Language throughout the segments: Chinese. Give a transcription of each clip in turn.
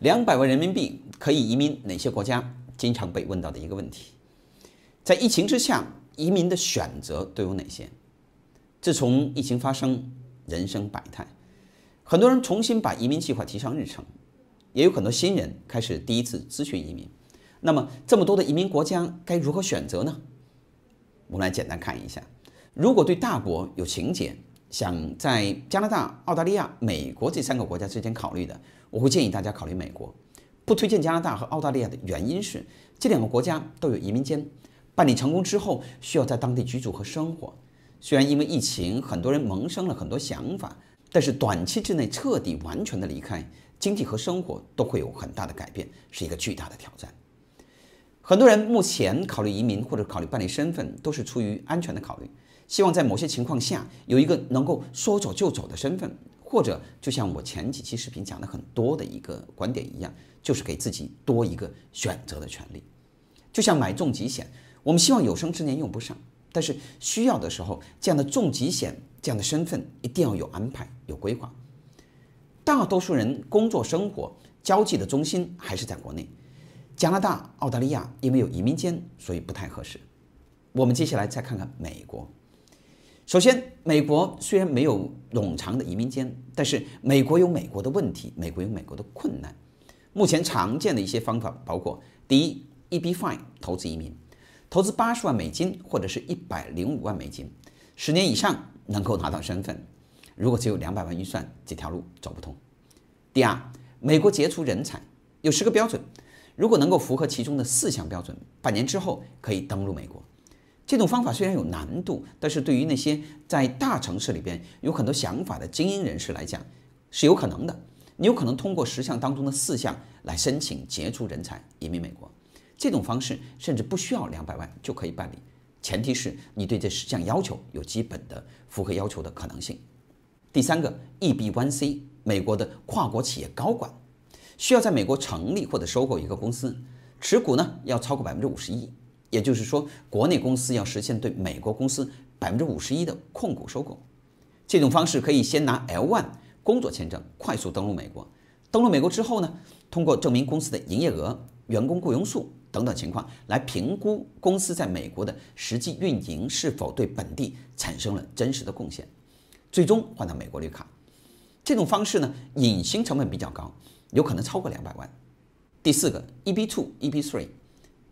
两百万人民币可以移民哪些国家？经常被问到的一个问题。在疫情之下，移民的选择都有哪些？自从疫情发生，人生百态，很多人重新把移民计划提上日程，也有很多新人开始第一次咨询移民。那么，这么多的移民国家该如何选择呢？我们来简单看一下。如果对大国有情结，想在加拿大、澳大利亚、美国这三个国家之间考虑的。我会建议大家考虑美国，不推荐加拿大和澳大利亚的原因是，这两个国家都有移民监，办理成功之后需要在当地居住和生活。虽然因为疫情，很多人萌生了很多想法，但是短期之内彻底完全的离开，经济和生活都会有很大的改变，是一个巨大的挑战。很多人目前考虑移民或者考虑办理身份，都是出于安全的考虑，希望在某些情况下有一个能够说走就走的身份。或者就像我前几期视频讲的很多的一个观点一样，就是给自己多一个选择的权利。就像买重疾险，我们希望有生之年用不上，但是需要的时候，这样的重疾险这样的身份一定要有安排、有规划。大多数人工作、生活、交际的中心还是在国内。加拿大、澳大利亚因为有移民监，所以不太合适。我们接下来再看看美国。首先，美国虽然没有冗长的移民监，但是美国有美国的问题，美国有美国的困难。目前常见的一些方法包括：第一，EB5 投资移民，投资八十万美金或者是一百零五万美金，十年以上能够拿到身份；如果只有两百万预算，这条路走不通。第二，美国杰出人才有十个标准，如果能够符合其中的四项标准，半年之后可以登陆美国。这种方法虽然有难度，但是对于那些在大城市里边有很多想法的精英人士来讲，是有可能的。你有可能通过十项当中的四项来申请杰出人才移民美国。这种方式甚至不需要两百万就可以办理，前提是你对这十项要求有基本的符合要求的可能性。第三个，EB1C，美国的跨国企业高管需要在美国成立或者收购一个公司，持股呢要超过百分之五十一。也就是说，国内公司要实现对美国公司百分之五十一的控股收购，这种方式可以先拿 L one 工作签证快速登陆美国。登陆美国之后呢，通过证明公司的营业额、员工雇佣数等等情况来评估公司在美国的实际运营是否对本地产生了真实的贡献，最终换到美国绿卡。这种方式呢，隐形成本比较高，有可能超过两百万。第四个，E B two E B three。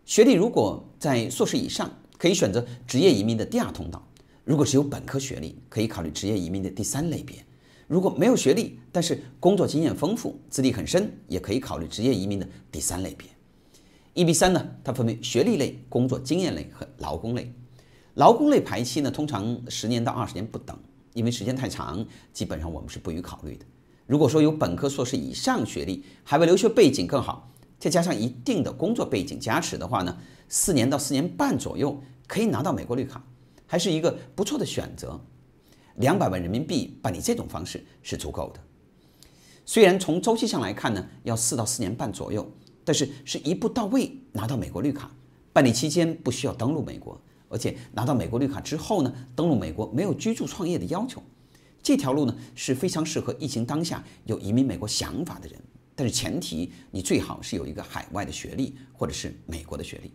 学历如果在硕士以上，可以选择职业移民的第二通道；如果是有本科学历，可以考虑职业移民的第三类别；如果没有学历，但是工作经验丰富、资历很深，也可以考虑职业移民的第三类别。E B 三呢，它分为学历类、工作经验类和劳工类。劳工类排期呢，通常十年到二十年不等，因为时间太长，基本上我们是不予考虑的。如果说有本科、硕士以上学历，海外留学背景更好。再加上一定的工作背景加持的话呢，四年到四年半左右可以拿到美国绿卡，还是一个不错的选择。两百万人民币办理这种方式是足够的。虽然从周期上来看呢，要四到四年半左右，但是是一步到位拿到美国绿卡，办理期间不需要登陆美国，而且拿到美国绿卡之后呢，登陆美国没有居住创业的要求。这条路呢，是非常适合疫情当下有移民美国想法的人。但是前提，你最好是有一个海外的学历，或者是美国的学历。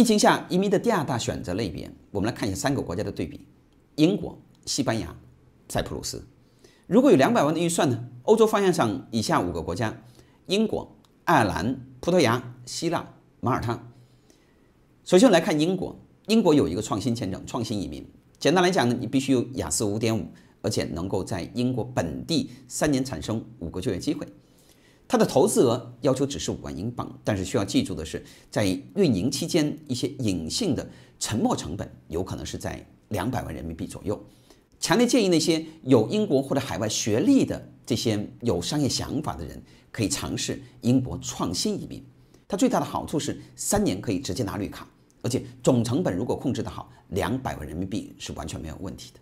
疫情下移民的第二大选择类别，我们来看一下三个国家的对比：英国、西班牙、塞浦路斯。如果有两百万的预算呢？欧洲方向上，以下五个国家：英国、爱尔兰、葡萄牙、希腊、马耳他。首先来看英国，英国有一个创新签证，创新移民。简单来讲呢，你必须有雅思五点五，而且能够在英国本地三年产生五个就业机会。它的投资额要求只是五万英镑，但是需要记住的是，在运营期间一些隐性的沉没成本有可能是在两百万人民币左右。强烈建议那些有英国或者海外学历的这些有商业想法的人，可以尝试英国创新移民。它最大的好处是三年可以直接拿绿卡，而且总成本如果控制得好，两百万人民币是完全没有问题的。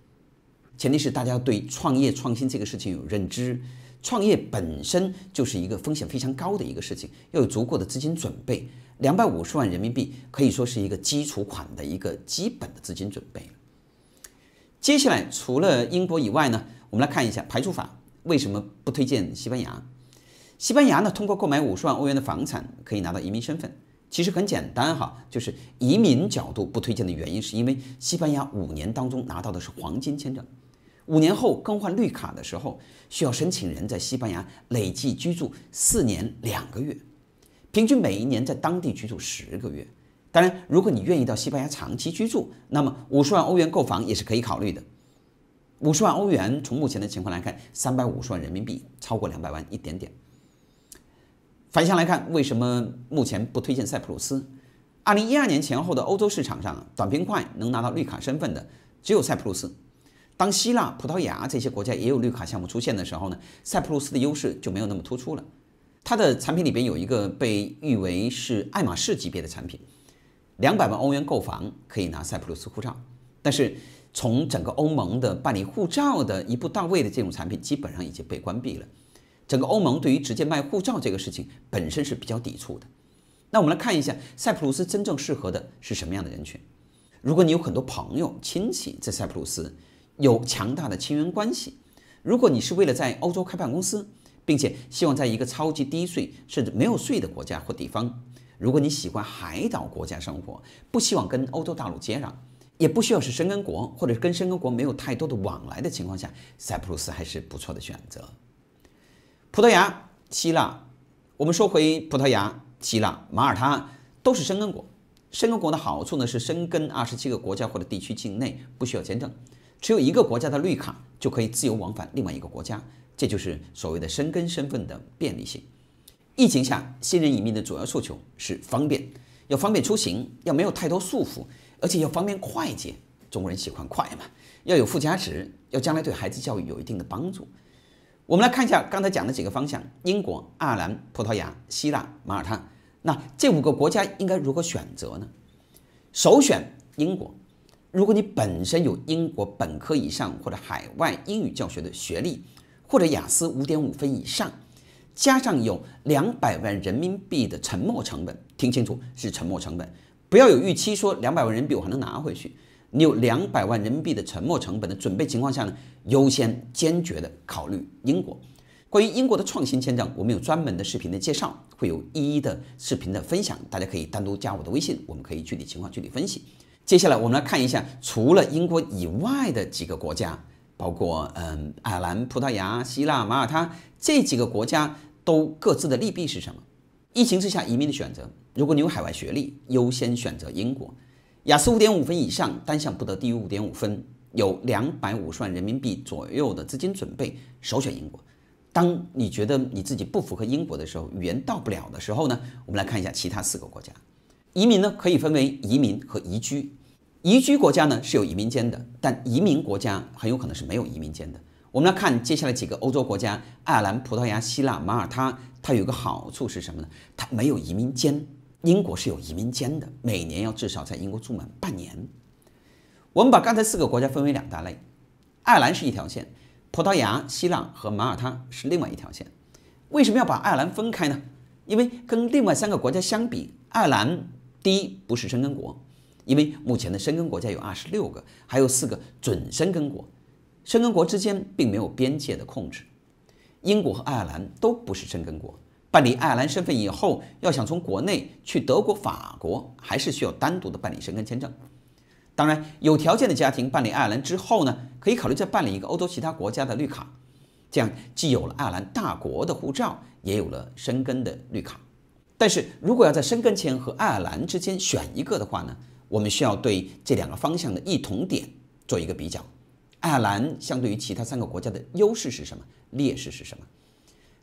前提是大家对创业创新这个事情有认知，创业本身就是一个风险非常高的一个事情，要有足够的资金准备。两百五十万人民币可以说是一个基础款的一个基本的资金准备接下来除了英国以外呢，我们来看一下排除法为什么不推荐西班牙？西班牙呢，通过购买五十万欧元的房产可以拿到移民身份。其实很简单哈，就是移民角度不推荐的原因是因为西班牙五年当中拿到的是黄金签证。五年后更换绿卡的时候，需要申请人在西班牙累计居住四年两个月，平均每一年在当地居住十个月。当然，如果你愿意到西班牙长期居住，那么五十万欧元购房也是可以考虑的。五十万欧元从目前的情况来看，三百五十万人民币超过两百万一点点。反向来看，为什么目前不推荐塞浦路斯？二零一二年前后的欧洲市场上，短平快能拿到绿卡身份的只有塞浦路斯。当希腊、葡萄牙这些国家也有绿卡项目出现的时候呢，塞浦路斯的优势就没有那么突出了。它的产品里边有一个被誉为是爱马仕级别的产品，两百万欧元购房可以拿塞浦路斯护照。但是从整个欧盟的办理护照的一步到位的这种产品，基本上已经被关闭了。整个欧盟对于直接卖护照这个事情本身是比较抵触的。那我们来看一下塞浦路斯真正适合的是什么样的人群？如果你有很多朋友亲戚在塞浦路斯。有强大的亲缘关系。如果你是为了在欧洲开办公司，并且希望在一个超级低税甚至没有税的国家或地方，如果你喜欢海岛国家生活，不希望跟欧洲大陆接壤，也不需要是生根国，或者是跟生根国没有太多的往来的情况下，塞浦路斯还是不错的选择。葡萄牙、希腊，我们说回葡萄牙、希腊、马耳他都是生根国。生根国的好处呢是生根二十七个国家或者地区境内不需要签证。持有一个国家的绿卡就可以自由往返另外一个国家，这就是所谓的生根身份的便利性。疫情下，新人移民的主要诉求是方便，要方便出行，要没有太多束缚，而且要方便快捷。中国人喜欢快嘛？要有附加值，要将来对孩子教育有一定的帮助。我们来看一下刚才讲的几个方向：英国、爱尔兰、葡萄牙、希腊、马耳他。那这五个国家应该如何选择呢？首选英国。如果你本身有英国本科以上或者海外英语教学的学历，或者雅思五点五分以上，加上有两百万人民币的沉没成本，听清楚是沉没成本，不要有预期说两百万人民币我还能拿回去。你有两百万人民币的沉没成本的准备情况下呢，优先坚决的考虑英国。关于英国的创新签证，我们有专门的视频的介绍，会有一一的视频的分享，大家可以单独加我的微信，我们可以具体情况具体分析。接下来我们来看一下，除了英国以外的几个国家，包括嗯爱尔兰、葡萄牙、希腊、马耳他这几个国家，都各自的利弊是什么？疫情之下移民的选择，如果你有海外学历，优先选择英国。雅思五点五分以上，单项不得低于五点五分，有两百五十万人民币左右的资金准备，首选英国。当你觉得你自己不符合英国的时候，语言到不了的时候呢？我们来看一下其他四个国家。移民呢，可以分为移民和移居。移居国家呢是有移民间的，但移民国家很有可能是没有移民间的。我们来看接下来几个欧洲国家：爱尔兰、葡萄牙、希腊、马耳他。它有个好处是什么呢？它没有移民间。英国是有移民间的，每年要至少在英国住满半年。我们把刚才四个国家分为两大类：爱尔兰是一条线，葡萄牙、希腊和马耳他是另外一条线。为什么要把爱尔兰分开呢？因为跟另外三个国家相比，爱尔兰。第一不是申根国，因为目前的申根国家有二十六个，还有四个准申根国。申根国之间并没有边界的控制。英国和爱尔兰都不是申根国。办理爱尔兰身份以后，要想从国内去德国、法国，还是需要单独的办理申根签证。当然，有条件的家庭办理爱尔兰之后呢，可以考虑再办理一个欧洲其他国家的绿卡，这样既有了爱尔兰大国的护照，也有了申根的绿卡。但是如果要在申跟前和爱尔兰之间选一个的话呢，我们需要对这两个方向的异同点做一个比较。爱尔兰相对于其他三个国家的优势是什么？劣势是什么？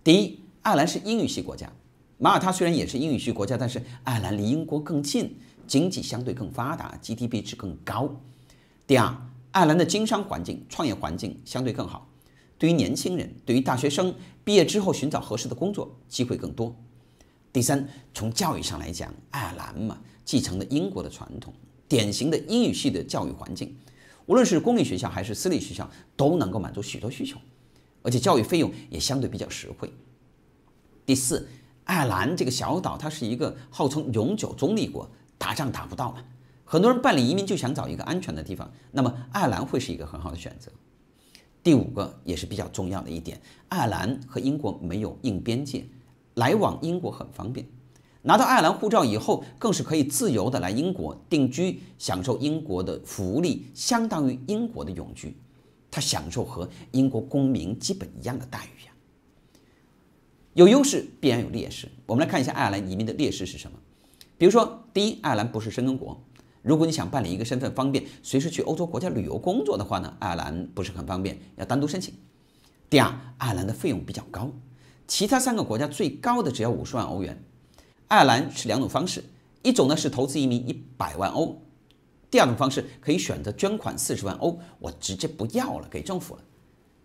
第一，爱尔兰是英语系国家，马耳他虽然也是英语系国家，但是爱尔兰离英国更近，经济相对更发达，GDP 值更高。第二，爱尔兰的经商环境、创业环境相对更好，对于年轻人、对于大学生毕业之后寻找合适的工作机会更多。第三，从教育上来讲，爱尔兰嘛，继承了英国的传统，典型的英语系的教育环境，无论是公立学校还是私立学校，都能够满足许多需求，而且教育费用也相对比较实惠。第四，爱尔兰这个小岛，它是一个号称永久中立国，打仗打不到嘛，很多人办理移民就想找一个安全的地方，那么爱尔兰会是一个很好的选择。第五个也是比较重要的一点，爱尔兰和英国没有硬边界。来往英国很方便，拿到爱尔兰护照以后，更是可以自由的来英国定居，享受英国的福利，相当于英国的永居，他享受和英国公民基本一样的待遇呀。有优势必然有劣势，我们来看一下爱尔兰移民的劣势是什么。比如说，第一，爱尔兰不是申根国，如果你想办理一个身份方便随时去欧洲国家旅游工作的话呢，爱尔兰不是很方便，要单独申请。第二，爱尔兰的费用比较高。其他三个国家最高的只要五十万欧元，爱尔兰是两种方式，一种呢是投资移民一百万欧，第二种方式可以选择捐款四十万欧，我直接不要了给政府了。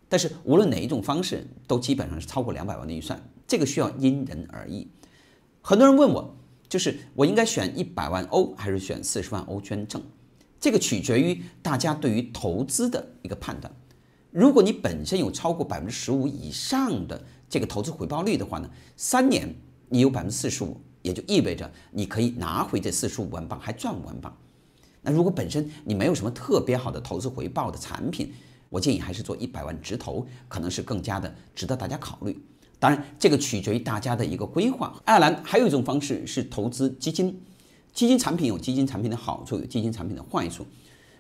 但是无论哪一种方式，都基本上是超过两百万的预算，这个需要因人而异。很多人问我，就是我应该选一百万欧还是选四十万欧捐赠？这个取决于大家对于投资的一个判断。如果你本身有超过百分之十五以上的，这个投资回报率的话呢，三年你有百分之四十五，也就意味着你可以拿回这四十五万镑，还赚五万镑。那如果本身你没有什么特别好的投资回报的产品，我建议还是做一百万直投，可能是更加的值得大家考虑。当然，这个取决于大家的一个规划。爱尔兰还有一种方式是投资基金，基金产品有基金产品的好处，有基金产品的坏处。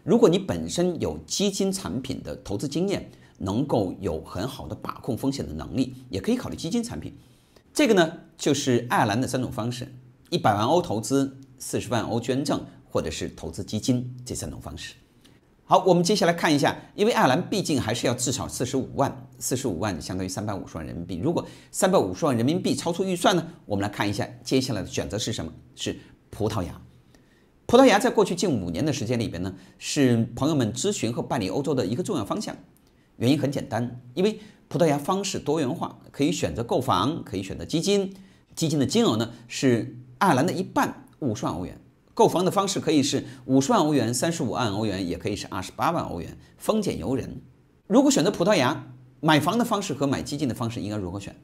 如果你本身有基金产品的投资经验，能够有很好的把控风险的能力，也可以考虑基金产品。这个呢，就是爱尔兰的三种方式：一百万欧投资、四十万欧捐赠，或者是投资基金这三种方式。好，我们接下来看一下，因为爱尔兰毕竟还是要至少四十五万，四十五万相当于三百五十万人民币。如果三百五十万人民币超出预算呢？我们来看一下接下来的选择是什么？是葡萄牙。葡萄牙在过去近五年的时间里边呢，是朋友们咨询和办理欧洲的一个重要方向。原因很简单，因为葡萄牙方式多元化，可以选择购房，可以选择基金。基金的金额呢是爱尔兰的一半，五万欧元。购房的方式可以是五十万欧元、三十五万欧元，也可以是二十八万欧元，风险由人。如果选择葡萄牙买房的方式和买基金的方式应该如何选？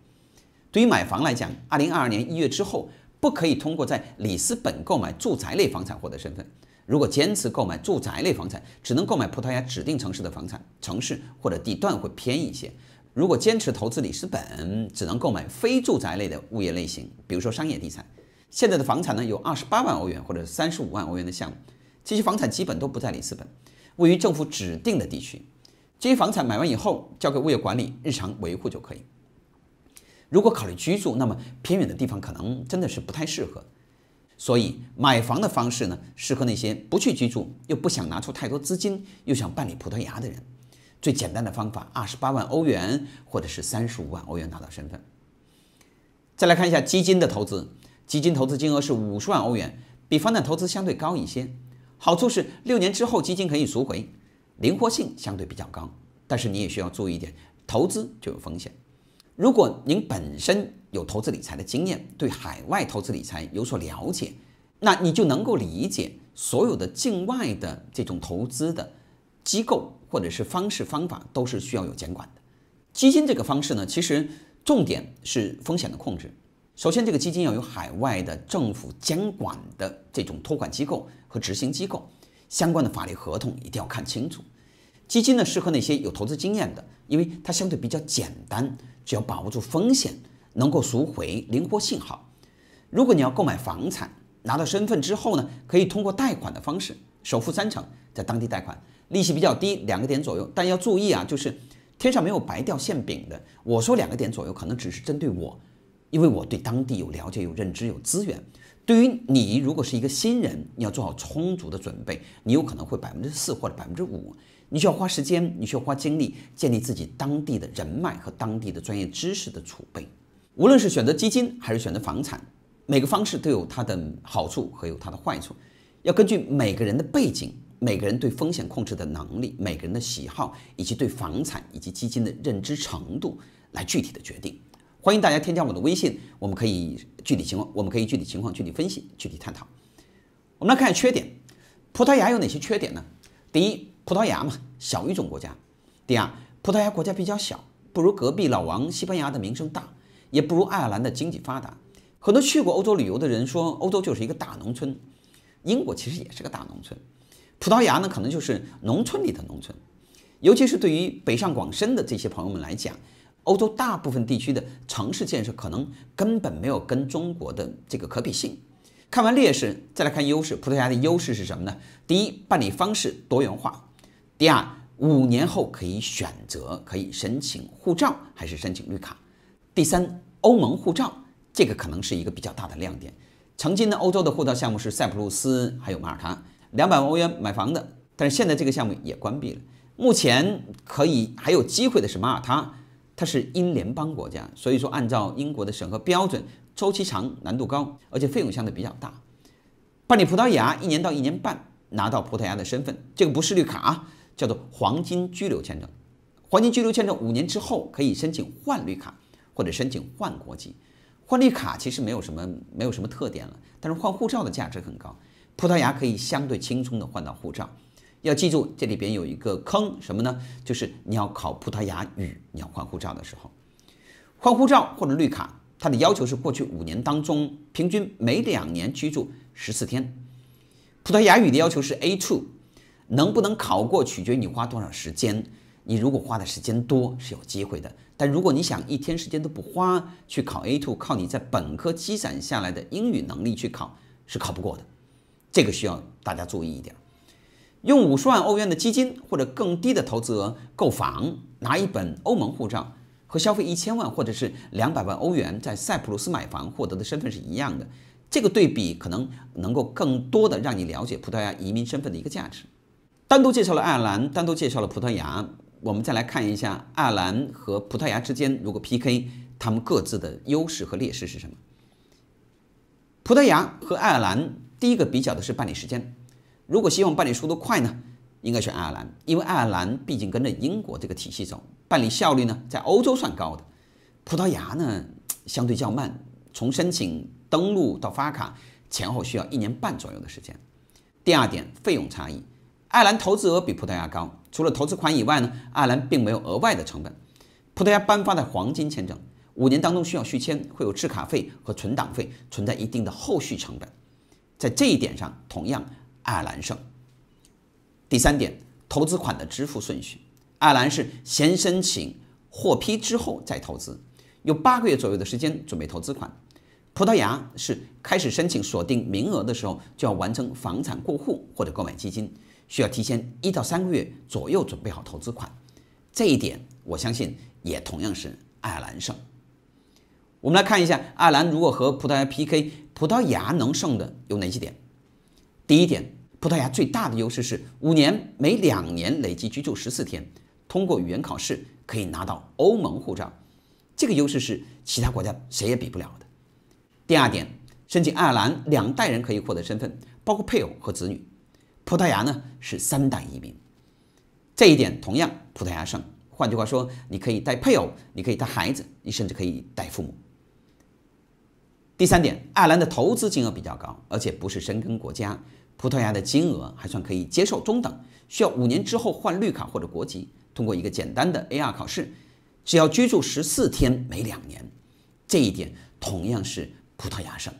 对于买房来讲，二零二二年一月之后，不可以通过在里斯本购买住宅类房产获得身份。如果坚持购买住宅类房产，只能购买葡萄牙指定城市的房产，城市或者地段会偏一些。如果坚持投资里斯本，只能购买非住宅类的物业类型，比如说商业地产。现在的房产呢，有二十八万欧元或者三十五万欧元的项目，这些房产基本都不在里斯本，位于政府指定的地区。这些房产买完以后，交给物业管理日常维护就可以。如果考虑居住，那么偏远的地方可能真的是不太适合。所以买房的方式呢，适合那些不去居住又不想拿出太多资金，又想办理葡萄牙的人。最简单的方法，二十八万欧元或者是三十五万欧元拿到身份。再来看一下基金的投资，基金投资金额是五十万欧元，比房产投资相对高一些。好处是六年之后基金可以赎回，灵活性相对比较高。但是你也需要注意一点，投资就有风险。如果您本身，有投资理财的经验，对海外投资理财有所了解，那你就能够理解所有的境外的这种投资的机构或者是方式方法都是需要有监管的。基金这个方式呢，其实重点是风险的控制。首先，这个基金要有海外的政府监管的这种托管机构和执行机构，相关的法律合同一定要看清楚。基金呢，适合那些有投资经验的，因为它相对比较简单，只要把握住风险。能够赎回灵活性好。如果你要购买房产，拿到身份之后呢，可以通过贷款的方式，首付三成，在当地贷款，利息比较低，两个点左右。但要注意啊，就是天上没有白掉馅饼的。我说两个点左右，可能只是针对我，因为我对当地有了解、有认知、有资源。对于你，如果是一个新人，你要做好充足的准备，你有可能会百分之四或者百分之五。你需要花时间，你需要花精力，建立自己当地的人脉和当地的专业知识的储备。无论是选择基金还是选择房产，每个方式都有它的好处和有它的坏处，要根据每个人的背景、每个人对风险控制的能力、每个人的喜好以及对房产以及基金的认知程度来具体的决定。欢迎大家添加我的微信，我们可以具体情况我们可以具体情况具体分析具体探讨。我们来看缺点，葡萄牙有哪些缺点呢？第一，葡萄牙嘛，小语种国家；第二，葡萄牙国家比较小，不如隔壁老王西班牙的名声大。也不如爱尔兰的经济发达。很多去过欧洲旅游的人说，欧洲就是一个大农村。英国其实也是个大农村。葡萄牙呢，可能就是农村里的农村。尤其是对于北上广深的这些朋友们来讲，欧洲大部分地区的城市建设可能根本没有跟中国的这个可比性。看完劣势，再来看优势。葡萄牙的优势是什么呢？第一，办理方式多元化；第二，五年后可以选择可以申请护照还是申请绿卡。第三，欧盟护照这个可能是一个比较大的亮点。曾经呢，欧洲的护照项目是塞浦路斯，还有马耳他，两百万欧元买房的。但是现在这个项目也关闭了。目前可以还有机会的是马耳他，它是英联邦国家，所以说按照英国的审核标准，周期长、难度高，而且费用相对比较大。办理葡萄牙一年到一年半拿到葡萄牙的身份，这个不是绿卡，啊，叫做黄金居留签证。黄金居留签证五年之后可以申请换绿卡。或者申请换国籍、换绿卡其实没有什么没有什么特点了，但是换护照的价值很高。葡萄牙可以相对轻松的换到护照。要记住这里边有一个坑，什么呢？就是你要考葡萄牙语，你要换护照的时候，换护照或者绿卡，它的要求是过去五年当中平均每两年居住十四天。葡萄牙语的要求是 A two，能不能考过取决于你花多少时间。你如果花的时间多是有机会的，但如果你想一天时间都不花去考 A two，靠你在本科积攒下来的英语能力去考是考不过的，这个需要大家注意一点。用五十万欧元的基金或者更低的投资额购房，拿一本欧盟护照，和消费一千万或者是两百万欧元在塞浦路斯买房获得的身份是一样的。这个对比可能能够更多的让你了解葡萄牙移民身份的一个价值。单独介绍了爱尔兰，单独介绍了葡萄牙。我们再来看一下爱尔兰和葡萄牙之间，如果 PK，他们各自的优势和劣势是什么？葡萄牙和爱尔兰第一个比较的是办理时间，如果希望办理速度快呢，应该选爱尔兰，因为爱尔兰毕竟跟着英国这个体系走，办理效率呢在欧洲算高的。葡萄牙呢相对较慢，从申请登陆到发卡前后需要一年半左右的时间。第二点，费用差异，爱尔兰投资额比葡萄牙高。除了投资款以外呢，爱尔兰并没有额外的成本。葡萄牙颁发的黄金签证，五年当中需要续签，会有制卡费和存档费，存在一定的后续成本。在这一点上，同样爱尔兰胜。第三点，投资款的支付顺序，爱尔兰是先申请获批之后再投资，有八个月左右的时间准备投资款。葡萄牙是开始申请锁定名额的时候就要完成房产过户或者购买基金。需要提前一到三个月左右准备好投资款，这一点我相信也同样是爱尔兰胜。我们来看一下爱尔兰如果和葡萄牙 PK，葡萄牙能胜的有哪几点？第一点，葡萄牙最大的优势是五年每两年累计居住十四天，通过语言考试可以拿到欧盟护照，这个优势是其他国家谁也比不了的。第二点，申请爱尔兰两代人可以获得身份，包括配偶和子女。葡萄牙呢是三代移民，这一点同样葡萄牙胜。换句话说，你可以带配偶，你可以带孩子，你甚至可以带父母。第三点，爱尔兰的投资金额比较高，而且不是深根国家。葡萄牙的金额还算可以接受，中等。需要五年之后换绿卡或者国籍，通过一个简单的 A R 考试，只要居住十四天每两年。这一点同样是葡萄牙胜。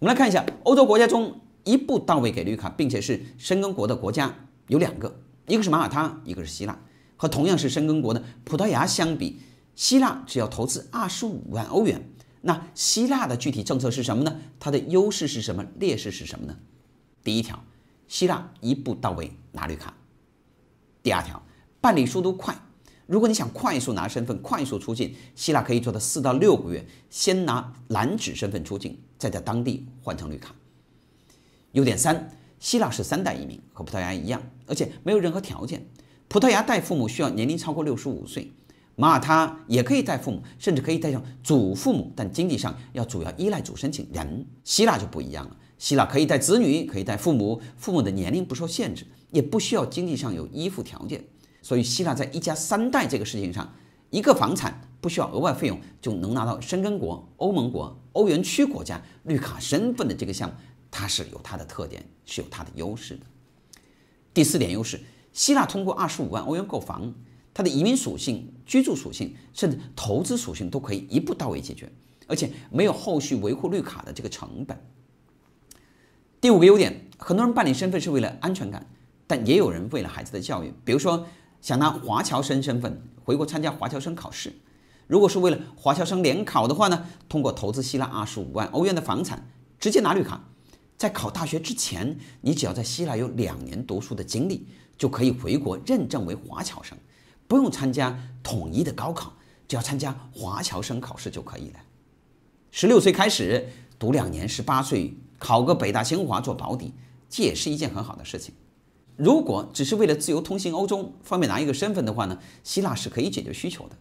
我们来看一下欧洲国家中。一步到位给绿卡，并且是深耕国的国家有两个，一个是马耳他，一个是希腊。和同样是深耕国的葡萄牙相比，希腊只要投资二十五万欧元。那希腊的具体政策是什么呢？它的优势是什么？劣势是什么呢？第一条，希腊一步到位拿绿卡。第二条，办理速度快。如果你想快速拿身份、快速出境，希腊可以做到四到六个月，先拿蓝纸身份出境，再在当地换成绿卡。优点三，希腊是三代移民，和葡萄牙一样，而且没有任何条件。葡萄牙带父母需要年龄超过六十五岁，马耳他也可以带父母，甚至可以带上祖父母，但经济上要主要依赖主申请人。希腊就不一样了，希腊可以带子女，可以带父母，父母的年龄不受限制，也不需要经济上有依附条件。所以，希腊在一家三代这个事情上，一个房产不需要额外费用就能拿到申根国、欧盟国、欧元区国家绿卡身份的这个项目。它是有它的特点，是有它的优势的。第四点优势，希腊通过二十五万欧元购房，它的移民属性、居住属性，甚至投资属性都可以一步到位解决，而且没有后续维护绿卡的这个成本。第五个优点，很多人办理身份是为了安全感，但也有人为了孩子的教育，比如说想拿华侨生身份回国参加华侨生考试。如果是为了华侨生联考的话呢，通过投资希腊二十五万欧元的房产，直接拿绿卡。在考大学之前，你只要在希腊有两年读书的经历，就可以回国认证为华侨生，不用参加统一的高考，只要参加华侨生考试就可以了。十六岁开始读两年，十八岁考个北大清华做保底，这也是一件很好的事情。如果只是为了自由通行欧洲，方便拿一个身份的话呢，希腊是可以解决需求的。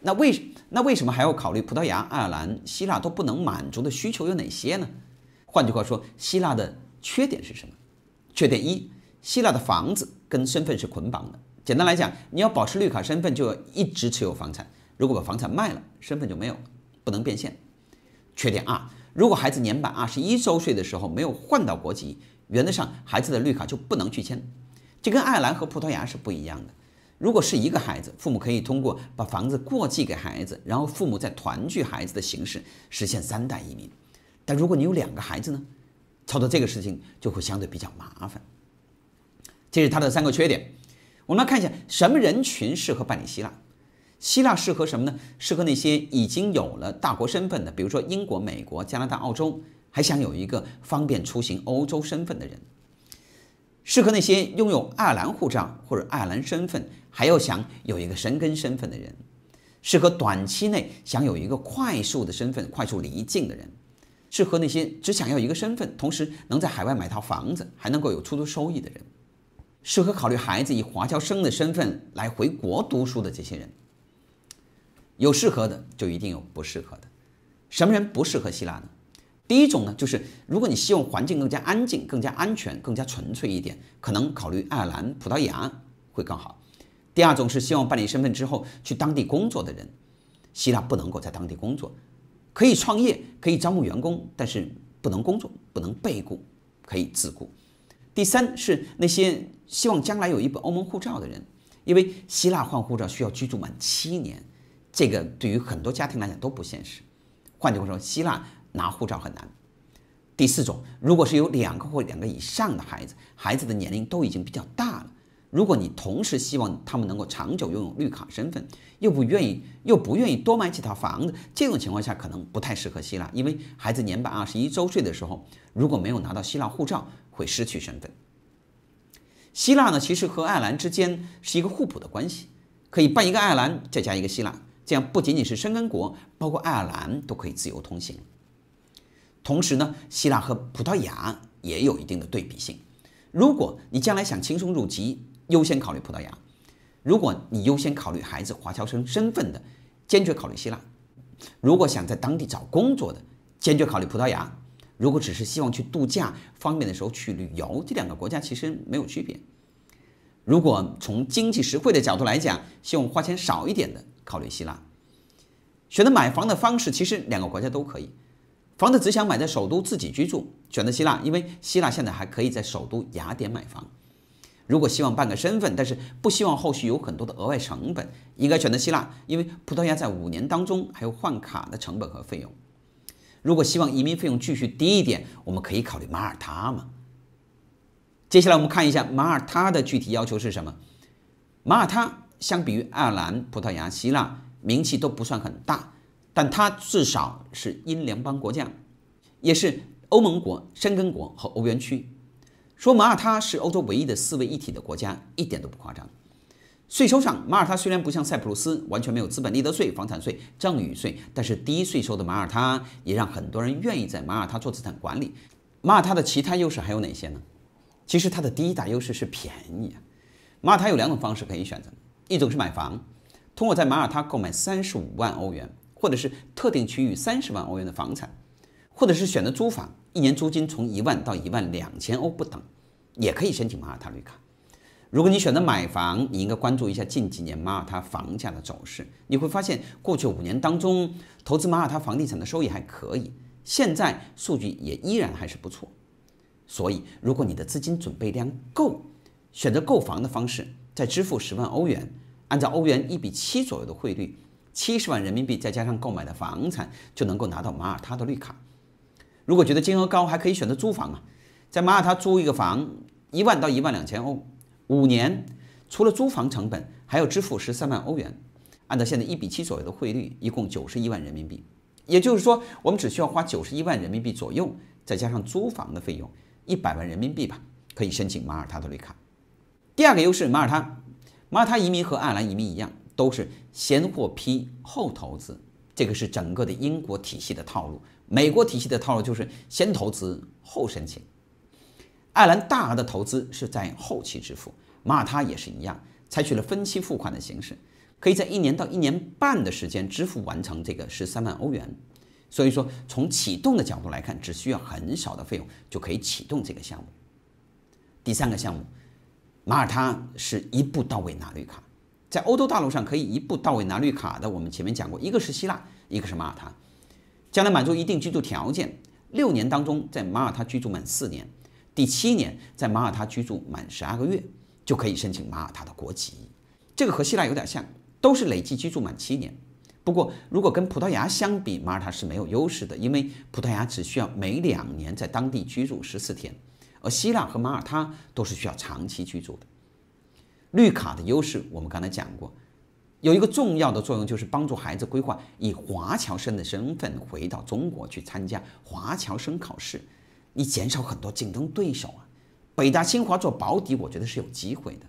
那为那为什么还要考虑葡萄牙、爱尔兰、希腊都不能满足的需求有哪些呢？换句话说，希腊的缺点是什么？缺点一：希腊的房子跟身份是捆绑的。简单来讲，你要保持绿卡身份，就要一直持有房产。如果把房产卖了，身份就没有了，不能变现。缺点二：如果孩子年满二十一周岁的时候没有换到国籍，原则上孩子的绿卡就不能续签。这跟爱尔兰和葡萄牙是不一样的。如果是一个孩子，父母可以通过把房子过继给孩子，然后父母再团聚孩子的形式，实现三代移民。但如果你有两个孩子呢？操作这个事情就会相对比较麻烦。这是它的三个缺点。我们来看一下什么人群适合办理希腊？希腊适合什么呢？适合那些已经有了大国身份的，比如说英国、美国、加拿大、澳洲，还想有一个方便出行欧洲身份的人；适合那些拥有爱尔兰护照或者爱尔兰身份，还要想有一个神根身份的人；适合短期内想有一个快速的身份、快速离境的人。适合那些只想要一个身份，同时能在海外买套房子，还能够有出租收益的人；适合考虑孩子以华侨生的身份来回国读书的这些人。有适合的，就一定有不适合的。什么人不适合希腊呢？第一种呢，就是如果你希望环境更加安静、更加安全、更加纯粹一点，可能考虑爱尔兰、葡萄牙会更好。第二种是希望办理身份之后去当地工作的人，希腊不能够在当地工作。可以创业，可以招募员工，但是不能工作，不能被雇，可以自雇。第三是那些希望将来有一本欧盟护照的人，因为希腊换护照需要居住满七年，这个对于很多家庭来讲都不现实。换句话说，希腊拿护照很难。第四种，如果是有两个或两个以上的孩子，孩子的年龄都已经比较大了。如果你同时希望他们能够长久拥有绿卡身份，又不愿意又不愿意多买几套房子，这种情况下可能不太适合希腊，因为孩子年满二十一周岁的时候，如果没有拿到希腊护照，会失去身份。希腊呢，其实和爱尔兰之间是一个互补的关系，可以办一个爱尔兰，再加一个希腊，这样不仅仅是申根国，包括爱尔兰都可以自由通行。同时呢，希腊和葡萄牙也有一定的对比性，如果你将来想轻松入籍。优先考虑葡萄牙。如果你优先考虑孩子华侨生身份的，坚决考虑希腊。如果想在当地找工作的，坚决考虑葡萄牙。如果只是希望去度假，方便的时候去旅游，这两个国家其实没有区别。如果从经济实惠的角度来讲，希望花钱少一点的，考虑希腊。选择买房的方式，其实两个国家都可以。房子只想买在首都自己居住，选择希腊，因为希腊现在还可以在首都雅典买房。如果希望办个身份，但是不希望后续有很多的额外成本，应该选择希腊，因为葡萄牙在五年当中还有换卡的成本和费用。如果希望移民费用继续低一点，我们可以考虑马耳他嘛。接下来我们看一下马耳他的具体要求是什么。马耳他相比于爱尔兰、葡萄牙、希腊名气都不算很大，但它至少是英联邦国家，也是欧盟国、申根国和欧元区。说马耳他是欧洲唯一的四位一体的国家，一点都不夸张。税收上，马耳他虽然不像塞浦路斯完全没有资本利得税、房产税、赠与税，但是低税收的马耳他也让很多人愿意在马耳他做资产管理。马耳他的其他优势还有哪些呢？其实它的第一大优势是便宜啊。马耳他有两种方式可以选择，一种是买房，通过在马耳他购买三十五万欧元，或者是特定区域三十万欧元的房产，或者是选择租房。一年租金从一万到一万两千欧不等，也可以申请马耳他绿卡。如果你选择买房，你应该关注一下近几年马耳他房价的走势。你会发现，过去五年当中，投资马耳他房地产的收益还可以。现在数据也依然还是不错。所以，如果你的资金准备量够，选择购房的方式，再支付十万欧元，按照欧元一比七左右的汇率，七十万人民币再加上购买的房产，就能够拿到马耳他的绿卡。如果觉得金额高，还可以选择租房啊，在马耳他租一个房，一万到一万两千欧，五年，除了租房成本，还要支付十三万欧元，按照现在一比七左右的汇率，一共九十一万人民币。也就是说，我们只需要花九十一万人民币左右，再加上租房的费用一百万人民币吧，可以申请马耳他的绿卡。第二个优势，马耳他，马耳他移民和爱尔兰移民一样，都是先获批后投资，这个是整个的英国体系的套路。美国体系的套路就是先投资后申请，爱尔兰大额的投资是在后期支付，马耳他也是一样，采取了分期付款的形式，可以在一年到一年半的时间支付完成这个十三万欧元。所以说，从启动的角度来看，只需要很少的费用就可以启动这个项目。第三个项目，马耳他是一步到位拿绿卡，在欧洲大陆上可以一步到位拿绿卡的，我们前面讲过，一个是希腊，一个是马耳他。将来满足一定居住条件，六年当中在马耳他居住满四年，第七年在马耳他居住满十二个月就可以申请马耳他的国籍。这个和希腊有点像，都是累计居住满七年。不过，如果跟葡萄牙相比，马耳他是没有优势的，因为葡萄牙只需要每两年在当地居住十四天，而希腊和马耳他都是需要长期居住的。绿卡的优势我们刚才讲过。有一个重要的作用，就是帮助孩子规划以华侨生的身份回到中国去参加华侨生考试，你减少很多竞争对手啊。北大、清华做保底，我觉得是有机会的。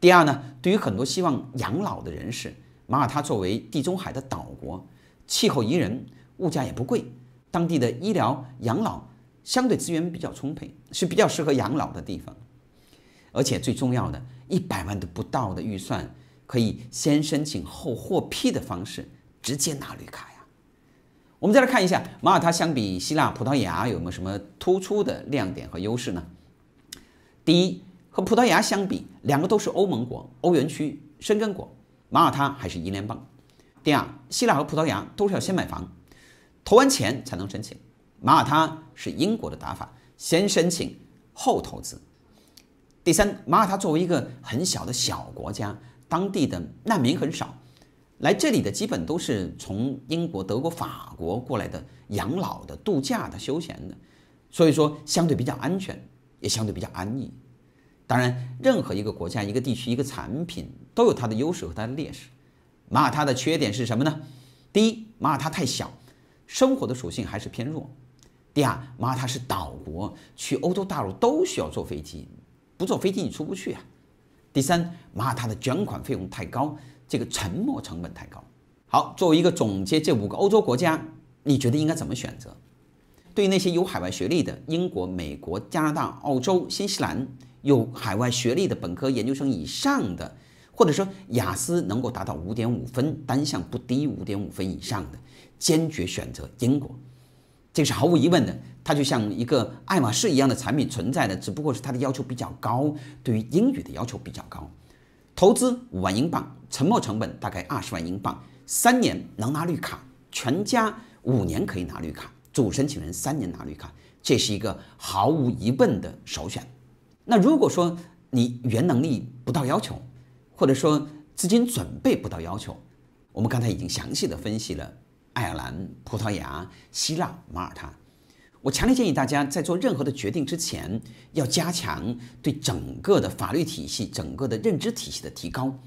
第二呢，对于很多希望养老的人士，马耳他作为地中海的岛国，气候宜人，物价也不贵，当地的医疗养老相对资源比较充沛，是比较适合养老的地方。而且最重要的，一百万都不到的预算。可以先申请后获批的方式直接拿绿卡呀。我们再来看一下马耳他相比希腊、葡萄牙有没有什么突出的亮点和优势呢？第一，和葡萄牙相比，两个都是欧盟国、欧元区申根国，马耳他还是英联邦。第二，希腊和葡萄牙都是要先买房，投完钱才能申请，马耳他是英国的打法，先申请后投资。第三，马耳他作为一个很小的小国家。当地的难民很少，来这里的基本都是从英国、德国、法国过来的养老的、度假的、休闲的，所以说相对比较安全，也相对比较安逸。当然，任何一个国家、一个地区、一个产品都有它的优势和它的劣势。马耳他的缺点是什么呢？第一，马耳他太小，生活的属性还是偏弱；第二，马耳他是岛国，去欧洲大陆都需要坐飞机，不坐飞机你出不去啊。第三，马耳他的捐款费用太高，这个沉没成本太高。好，作为一个总结，这五个欧洲国家，你觉得应该怎么选择？对于那些有海外学历的，英国、美国、加拿大、澳洲、新西兰有海外学历的本科、研究生以上的，或者说雅思能够达到五点五分，单项不低五点五分以上的，坚决选择英国。这是毫无疑问的，它就像一个爱马仕一样的产品存在的，只不过是它的要求比较高，对于英语的要求比较高。投资五万英镑，沉没成本大概二十万英镑，三年能拿绿卡，全家五年可以拿绿卡，主申请人三年拿绿卡，这是一个毫无疑问的首选。那如果说你原能力不到要求，或者说资金准备不到要求，我们刚才已经详细的分析了。爱尔兰、葡萄牙、希腊、马耳他，我强烈建议大家在做任何的决定之前，要加强对整个的法律体系、整个的认知体系的提高。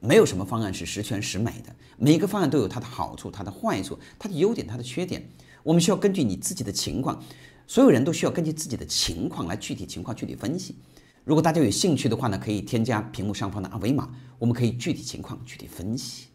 没有什么方案是十全十美的，每个方案都有它的好处、它的坏处、它的优点、它的缺点。我们需要根据你自己的情况，所有人都需要根据自己的情况来具体情况具体分析。如果大家有兴趣的话呢，可以添加屏幕上方的二维码，我们可以具体情况具体分析。